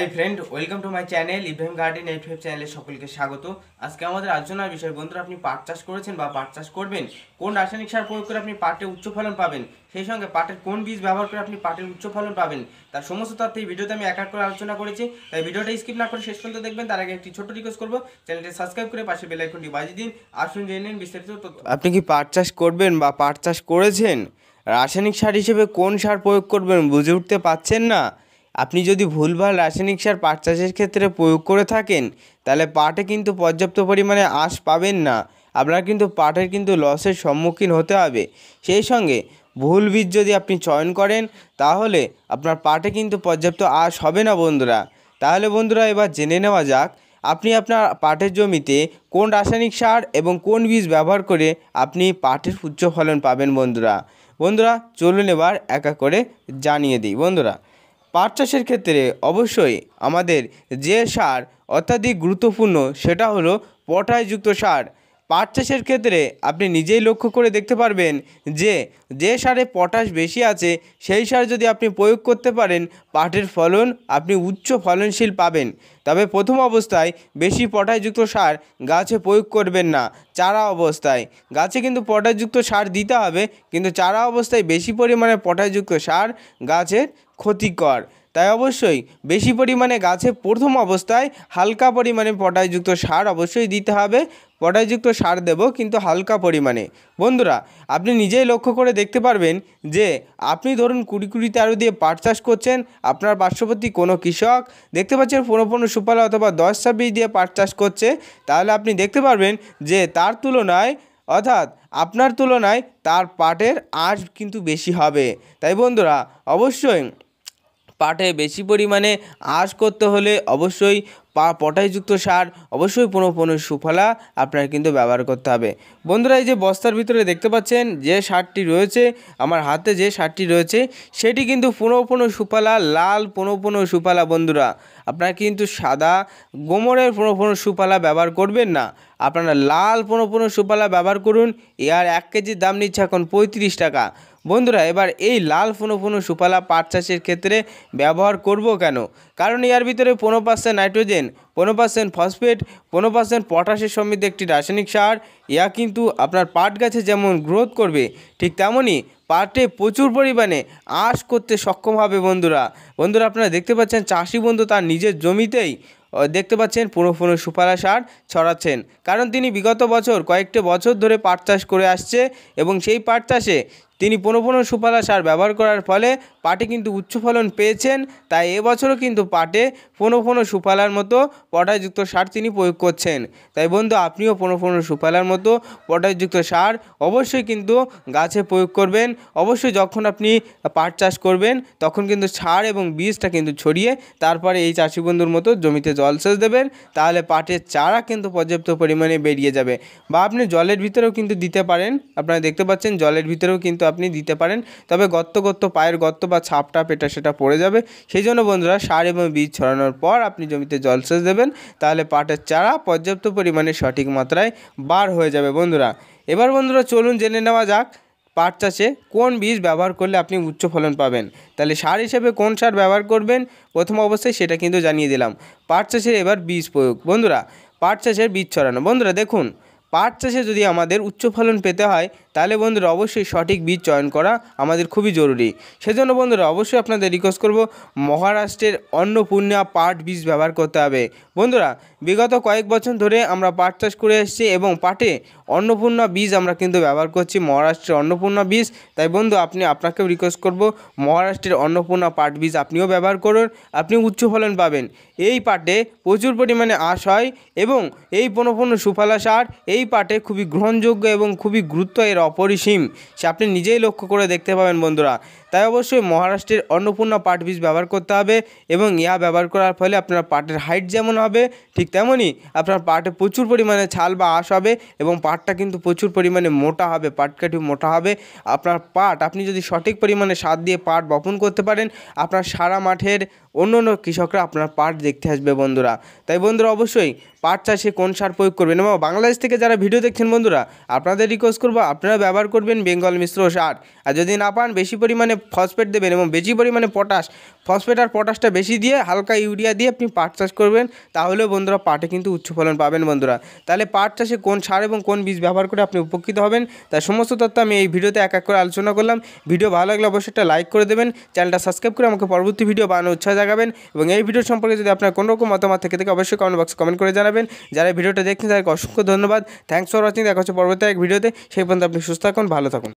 high friend welcome to my channel Ibrahim Garden eight five চ্যানেলে সকলকে স্বাগত আজকে আমাদের আলোচনার বিষয় বন্ধুরা আপনি পাট চাষ করেছেন বা পাট চাষ করবেন কোন রাসায়নিক সার প্রয়োগ করে আপনি পাটে উচ্চ ফলন পাবেন সেই সঙ্গে পাটের কোন বীজ ব্যবহার করে আপনি পাটের উচ্চ ফলন পাবেন তার সমস্ত তথ্য এই ভিডিওতে আমি এক এক করে আলোচনা করেছি তাই ভিডিওটা স্কিপ না করে শেষ পর্যন্ত দেখবেন তার আগে একটি ছোট রিকোয়েস্ট করবো চ্যানেলটি সাবস্ক্রাইব করে পাশে বেলাইকনটি বাজিয়ে দিন আসুন জেনে নিন বিস্তারিত তথ্য আপনি কি পাট চাষ করবেন বা পাট চাষ করেছেন রাসায়নিক সার হিসেবে কোন সার প্রয়োগ করবেন বুঝে উঠতে পারছেন না আপনি যদি ভুলভাল রাসায়নিক সার পাট চাষের ক্ষেত্রে প্রয়োগ করে থাকেন তাহলে পাটে কিন্তু পর্যাপ্ত পরিমাণে আঁশ পাবেন না আপনার কিন্তু পাটের কিন্তু লসের সম্মুখীন হতে হবে সেই সঙ্গে ভুল বীজ যদি আপনি চয়ন করেন তাহলে আপনার পাটে কিন্তু পর্যাপ্ত আঁশ হবে না বন্ধুরা তাহলে বন্ধুরা এবার জেনে নেওয়া যাক আপনি আপনার পাটের জমিতে কোন রাসায়নিক সার এবং কোন বীজ ব্যবহার করে আপনি পাটের উচ্চ ফলন পাবেন বন্ধুরা বন্ধুরা চলুন এবার একা করে জানিয়ে দিই বন্ধুরা পাট চাষের ক্ষেত্রে অবশ্যই আমাদের যে সার অত্যাধিক গুরুত্বপূর্ণ সেটা হলো পটাশযুক্ত সার পাট চাষের ক্ষেত্রে আপনি নিজেই লক্ষ্য করে দেখতে পারবেন যে যে সারে পটাশ বেশি আছে সেই সার যদি আপনি প্রয়োগ করতে পারেন পাটের ফলন আপনি উচ্চ ফলনশীল পাবেন তবে প্রথম অবস্থায় বেশি পটাশযুক্ত সার গাছে প্রয়োগ করবেন না চারা অবস্থায় গাছে কিন্তু পটাশযুক্ত সার দিতে হবে কিন্তু চারা অবস্থায় বেশি পরিমাণে পটাশযুক্ত সার গাছের ক্ষতিকর তাই অবশ্যই বেশি পরিমাণে গাছে প্রথম অবস্থায় হালকা পরিমাণে পটাশযুক্ত সার অবশ্যই দিতে হবে পটাশযুক্ত সার দেব কিন্তু হালকা পরিমাণে বন্ধুরা আপনি নিজেই লক্ষ্য করে দেখতে পারবেন যে আপনি ধরুন কুড়ি কুড়ি তেরো দিয়ে পাট চাষ করছেন আপনার পার্শ্ববর্তী কোনো কৃষক দেখতে পাচ্ছেন পনেরো পনেরো সুপালা অথবা দশ ছাব্বিশ দিয়ে পাট চাষ করছে তাহলে আপনি দেখতে পারবেন যে তার তুলনায় অর্থাৎ আপনার তুলনায় তার পাটের আঁশ কিন্তু বেশি হবে তাই বন্ধুরা অবশ্যই পাটে বেশি পরিমাণে আশ করতে হলে অবশ্যই পা পটাইযুক্ত সার অবশ্যই পুনঃ পুনঃ সুফলা আপনার কিন্তু ব্যবহার করতে হবে বন্ধুরা এই যে বস্তার ভিতরে দেখতে পাচ্ছেন যে সারটি রয়েছে আমার হাতে যে সারটি রয়েছে সেটি কিন্তু পুনঃ পুনঃ সুফলা লাল পুনঃ পুনঃ সুফলা বন্ধুরা আপনারা কিন্তু সাদা গোমরের পুনঃ পুনঃ সুফলা ব্যবহার করবেন না আপনারা লাল পুনঃ পুনঃ সুফলা ব্যবহার করুন এর এক কেজির দাম নিচ্ছে এখন পঁয়ত্রিশ টাকা বন্ধুরা এবার এই লাল ফুনো ফুনো সুফলা পাট চাষের ক্ষেত্রে ব্যবহার করব কেন কারণ ইয়ার ভিতরে পনেরো পার্সেন্ট নাইট্রোজেন পনেরো পার্সেন্ট ফসফেট পনেরো পার্সেন্ট পটাশের সমৃদ্ধ একটি রাসায়নিক সার ইয়া কিন্তু আপনার পাট গাছে যেমন গ্রোথ করবে ঠিক তেমনই পাটে প্রচুর পরিমাণে আশ করতে সক্ষম হবে বন্ধুরা বন্ধুরা আপনারা দেখতে পাচ্ছেন চাষি বন্ধু তার নিজের জমিতেই দেখতে পাচ্ছেন পুরো পুরো সুপারা সার ছড়াচ্ছেন কারণ তিনি বিগত বছর কয়েকটি বছর ধরে পাট চাষ করে আসছে এবং সেই পাট চাষে তিনি পুনঃপুনঃ সুফলা সার ব্যবহার করার ফলে পাটে কিন্তু উচ্চ ফলন পেয়েছেন তাই এবছরও কিন্তু পাটে পুনঃপুনঃ সুপালার মতো পটাশযুক্ত সার তিনি প্রয়োগ করছেন তাই বন্ধু আপনিও পুনঃপুনঃ সুপালার মতো পটাশযুক্ত সার অবশ্যই কিন্তু গাছে প্রয়োগ করবেন অবশ্যই যখন আপনি পাট চাষ করবেন তখন কিন্তু সার এবং বীজটা কিন্তু ছড়িয়ে তারপরে এই চাষি বন্ধুর মতো জমিতে জলসেচ দেবেন তাহলে পাটের চারা কিন্তু পর্যাপ্ত পরিমাণে বেরিয়ে যাবে বা আপনি জলের ভিতরেও কিন্তু দিতে পারেন আপনারা দেখতে পাচ্ছেন জলের ভিতরেও কিন্তু আপনি দিতে পারেন তবে গর্ত গর্ত পায়ের গর্ত বা ছাপ টাপ এটা সেটা পড়ে যাবে সেই জন্য বন্ধুরা সার এবং বীজ ছড়ানোর পর আপনি জমিতে জলসেচ দেবেন তাহলে পাটের চারা পর্যাপ্ত পরিমাণে সঠিক মাত্রায় বার হয়ে যাবে বন্ধুরা এবার বন্ধুরা চলুন জেনে নেওয়া যাক পাট চাষে কোন বীজ ব্যবহার করলে আপনি উচ্চ ফলন পাবেন তাহলে সার হিসেবে কোন সার ব্যবহার করবেন প্রথম অবস্থায় সেটা কিন্তু জানিয়ে দিলাম পাট চাষের এবার বীজ প্রয়োগ বন্ধুরা পাট চাষের বীজ ছড়ানো বন্ধুরা দেখুন পাট চাষে যদি আমাদের উচ্চ ফলন পেতে হয় তাহলে বন্ধুরা অবশ্যই সঠিক বীজ চয়ন করা আমাদের খুবই জরুরি সেজন্য বন্ধুরা অবশ্যই আপনাদের রিকোয়েস্ট করব মহারাষ্ট্রের অন্নপূর্ণা পাট বীজ ব্যবহার করতে হবে বন্ধুরা বিগত কয়েক বছর ধরে আমরা পাট চাষ করে এসেছি এবং পাটে অন্নপূর্ণা বীজ আমরা কিন্তু ব্যবহার করছি মহারাষ্ট্রের অন্নপূর্ণা বীজ তাই বন্ধু আপনি আপনাকেও রিকোয়েস্ট করব মহারাষ্ট্রের অন্নপূর্ণা পাট বীজ আপনিও ব্যবহার করুন আপনি উচ্চ ফলন পাবেন এই পাটে প্রচুর পরিমাণে আশ হয় এবং এই পনপূর্ণ সুফলা সার এই পাটে খুবই গ্রহণযোগ্য এবং খুবই গুরুত্ব এর অপরিসীম সে আপনি নিজেই লক্ষ্য করে দেখতে পাবেন বন্ধুরা তাই অবশ্যই মহারাষ্ট্রের অন্নপূর্ণা পাট বীজ ব্যবহার করতে হবে এবং ইয়া ব্যবহার করার ফলে আপনার পাটের হাইট যেমন হবে ঠিক তেমনই আপনার পাটে প্রচুর পরিমাণে ছাল বা আশ হবে এবং পাটটা কিন্তু প্রচুর পরিমাণে মোটা হবে পাটকাঠি মোটা হবে আপনার পাট আপনি যদি সঠিক পরিমাণে সার দিয়ে পাট বপন করতে পারেন আপনার সারা মাঠের অন্য অন্য কৃষকরা আপনার পাট দেখতে আসবে বন্ধুরা তাই বন্ধুরা অবশ্যই পাট চাষে কোন সার প্রয়োগ করবেন এবং বাংলাদেশ থেকে যারা ভিডিও দেখছেন বন্ধুরা আপনাদের রিকোয়েস্ট করবো আপনারা ব্যবহার করবেন বেঙ্গল মিশ্র সার আর যদি না পান বেশি পরিমাণে ফসফেট দেবেন এবং বেশি পরিমাণে পটাশ ফসফেট আর পটাশটা বেশি দিয়ে হালকা ইউরিয়া দিয়ে আপনি পাট চাষ করবেন তাহলেও বন্ধুরা পাটে কিন্তু উচ্চ ফলন পাবেন বন্ধুরা তাহলে পাট চাষে কোন সার এবং কোন বীজ ব্যবহার করে আপনি উপকৃত হবেন তার সমস্ত তথ্য আমি এই ভিডিওতে এক এক করে আলোচনা করলাম ভিডিও ভালো লাগলে অবশ্যই একটা লাইক করে দেবেন চ্যানেলটা সাবস্ক্রাইব করে আমাকে পরবর্তী ভিডিও বানানোর উৎসাহ জাগাবেন এবং এই ভিডিও সম্পর্কে যদি আপনার কোনো রকম মতামত থেকে থেকে অবশ্যই কমেন্ট বক্সে কমেন্ট করে জানাবেন জানাবেন যারা ভিডিওটা দেখছেন তাদেরকে অসংখ্য ধন্যবাদ থ্যাংকস ফর ওয়াচিং দেখা হচ্ছে পরবর্তী এক ভিডিওতে সেই পর্যন্ত আপনি সুস্থ থাকুন ভালো থাকুন